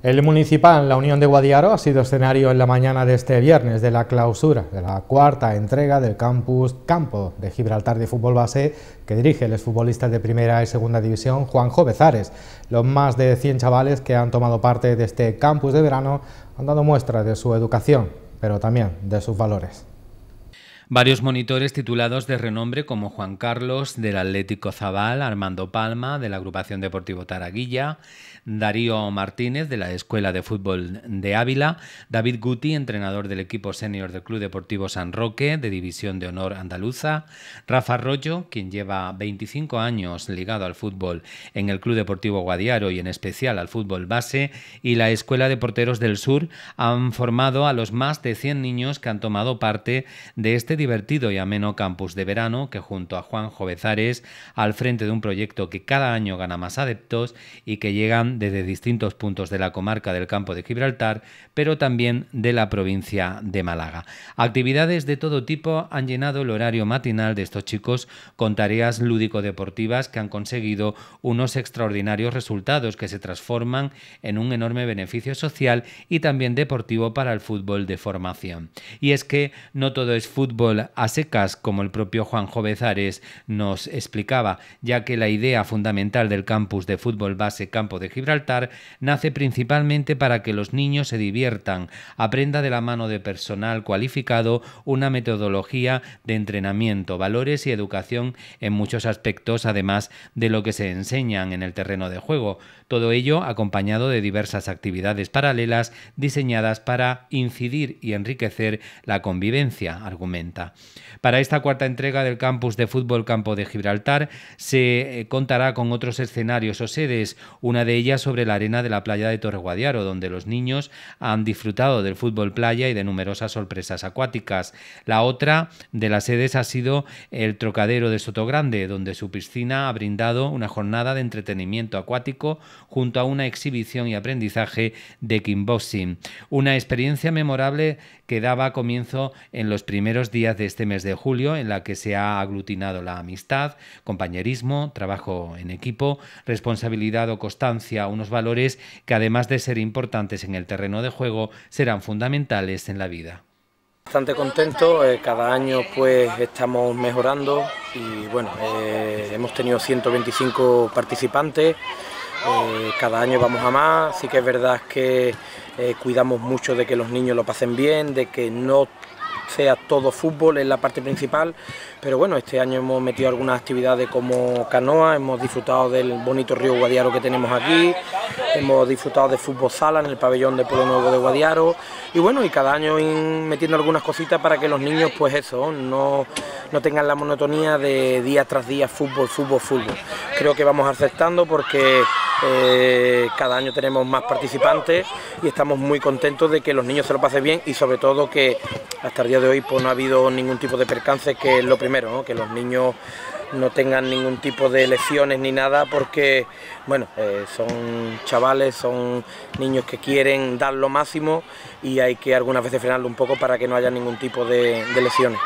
El municipal La Unión de Guadiaro ha sido escenario en la mañana de este viernes de la clausura de la cuarta entrega del campus Campo de Gibraltar de Fútbol Base que dirige el exfutbolista de Primera y Segunda División Juanjo Bezares. Los más de 100 chavales que han tomado parte de este campus de verano han dado muestra de su educación, pero también de sus valores. Varios monitores titulados de renombre como Juan Carlos del Atlético Zabal, Armando Palma de la Agrupación Deportivo Taraguilla, Darío Martínez de la Escuela de Fútbol de Ávila, David Guti, entrenador del equipo senior del Club Deportivo San Roque de División de Honor Andaluza, Rafa Arroyo, quien lleva 25 años ligado al fútbol en el Club Deportivo Guadiaro y en especial al fútbol base, y la Escuela de Porteros del Sur han formado a los más de 100 niños que han tomado parte de este divertido y ameno campus de verano que junto a Juan Jovezares, al frente de un proyecto que cada año gana más adeptos y que llegan desde distintos puntos de la comarca del campo de Gibraltar, pero también de la provincia de Málaga. Actividades de todo tipo han llenado el horario matinal de estos chicos con tareas lúdico-deportivas que han conseguido unos extraordinarios resultados que se transforman en un enorme beneficio social y también deportivo para el fútbol de formación. Y es que no todo es fútbol a secas, como el propio Juan Bezares nos explicaba, ya que la idea fundamental del campus de fútbol base Campo de Gibraltar nace principalmente para que los niños se diviertan, aprenda de la mano de personal cualificado una metodología de entrenamiento, valores y educación en muchos aspectos, además de lo que se enseñan en el terreno de juego. Todo ello acompañado de diversas actividades paralelas diseñadas para incidir y enriquecer la convivencia, argumenta. Para esta cuarta entrega del campus de fútbol Campo de Gibraltar se eh, contará con otros escenarios o sedes, una de ellas sobre la arena de la playa de Torreguadiaro, donde los niños han disfrutado del fútbol playa y de numerosas sorpresas acuáticas. La otra de las sedes ha sido el Trocadero de Sotogrande, donde su piscina ha brindado una jornada de entretenimiento acuático junto a una exhibición y aprendizaje de kickboxing. Una experiencia memorable que daba comienzo en los primeros días de este mes de julio en la que se ha aglutinado la amistad, compañerismo, trabajo en equipo, responsabilidad o constancia, unos valores que además de ser importantes en el terreno de juego, serán fundamentales en la vida. Bastante contento, eh, cada año pues estamos mejorando y bueno, eh, hemos tenido 125 participantes. Eh, cada año vamos a más, así que es verdad que cuidamos mucho de que los niños lo pasen bien, de que no sea todo fútbol, en la parte principal, pero bueno, este año hemos metido algunas actividades como canoa, hemos disfrutado del bonito río Guadiaro que tenemos aquí, hemos disfrutado de fútbol sala en el pabellón de Pueblo Nuevo de Guadiaro, y bueno, y cada año metiendo algunas cositas para que los niños, pues eso, no, no tengan la monotonía de día tras día fútbol, fútbol, fútbol. Creo que vamos aceptando porque eh, cada año tenemos más participantes y estamos muy contentos de que los niños se lo pasen bien y sobre todo que hasta el día de hoy pues, no ha habido ningún tipo de percance, que es lo primero, ¿no? que los niños no tengan ningún tipo de lesiones ni nada porque bueno eh, son chavales son niños que quieren dar lo máximo y hay que algunas veces frenarlo un poco para que no haya ningún tipo de lesiones